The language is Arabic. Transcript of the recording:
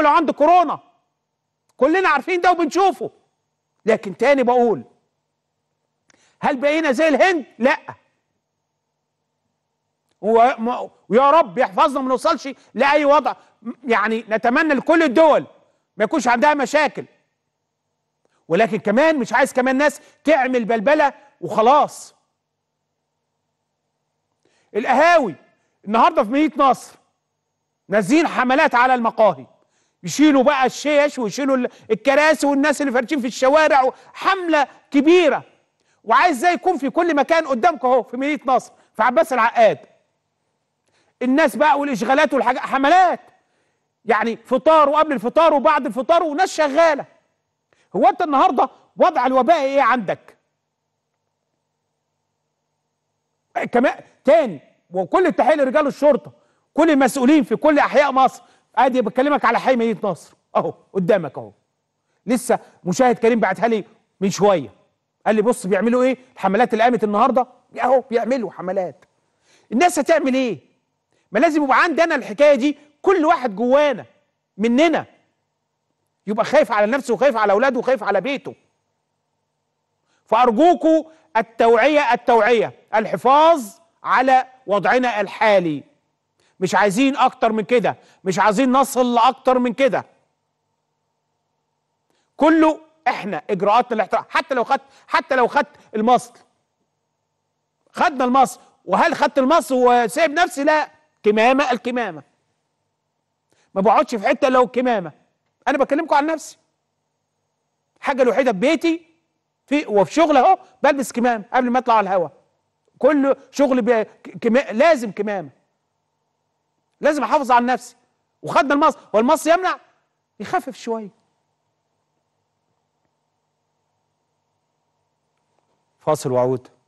لو عنده كورونا كلنا عارفين ده وبنشوفه لكن تاني بقول هل بقينا زي الهند لا ويا رب يحفظنا ما نوصلش لاي وضع يعني نتمنى لكل الدول ما يكونش عندها مشاكل ولكن كمان مش عايز كمان ناس تعمل بلبله وخلاص القهاوي النهارده في مدينه نصر نازلين حملات على المقاهي يشيلوا بقى الشيش ويشيلوا الكراسي والناس اللي فارشين في الشوارع حمله كبيره وعايز زي يكون في كل مكان قدامك اهو في مدينه نصر في عباس العقاد الناس بقى والاشغالات والحاجات حملات يعني فطار وقبل الفطار وبعد الفطار وناس شغاله هو انت النهارده وضع الوباء ايه عندك كمان تاني وكل التحيه لرجال الشرطه كل المسؤولين في كل احياء مصر ادي بكلمك على حي مدينه نصر اهو قدامك اهو لسه مشاهد كريم بعتها لي من شويه قال لي بص بيعملوا ايه الحملات اللي قامت النهارده اهو بيعملوا حملات الناس هتعمل ايه ما لازم يبقى عندي انا الحكايه دي كل واحد جوانا مننا يبقى خايف على نفسه وخايف على اولاده وخايف على بيته فارجوكم التوعيه التوعيه الحفاظ على وضعنا الحالي مش عايزين اكتر من كده مش عايزين نصل لاكتر من كده كله احنا اجراءاتنا الاحترام حتى لو خدت حتى لو خدت المصل خدنا المصل وهل خدت المصل وسايب نفسي لا كمامه الكمامه ما بقعدش في حته لو كمامه انا بكلمكم عن نفسي الحاجه الوحيده في بيتي في وفي شغل اهو بلبس كمام قبل ما اطلع على الهوا كل شغل بي... لازم كمامه لازم احافظ على نفسي وخدنا المص والمص يمنع يخفف شويه فاصل وعود